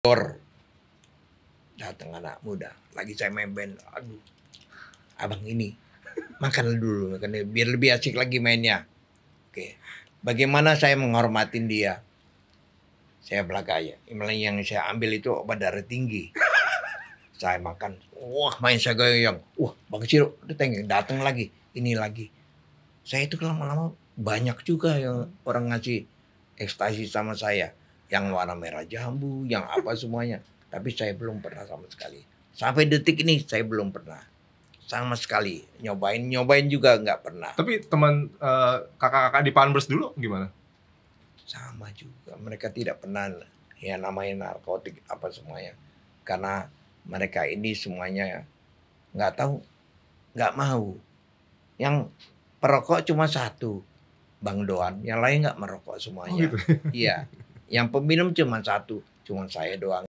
Tor Datang anak muda, lagi saya main band. Aduh, abang ini, makan dulu, makan biar lebih asik lagi mainnya. Oke, bagaimana saya menghormatin dia? Saya belakanya, yang saya ambil itu obat darah tinggi. Saya makan, wah main saya goyang. Wah, Bang Ciro, datang lagi, ini lagi. Saya itu lama-lama banyak juga yang orang ngasih ekstasi sama saya yang warna merah jambu, yang apa semuanya. Tapi saya belum pernah sama sekali. Sampai detik ini saya belum pernah sama sekali nyobain nyobain juga nggak pernah. Tapi teman uh, kakak-kakak di Panbers dulu gimana? Sama juga mereka tidak pernah ya namanya narkotik apa semuanya karena mereka ini semuanya nggak tahu nggak mau yang perokok cuma satu Bang Doan, yang lain nggak merokok semuanya. Oh, gitu. Iya. Yang peminum cuma satu, cuma saya doang.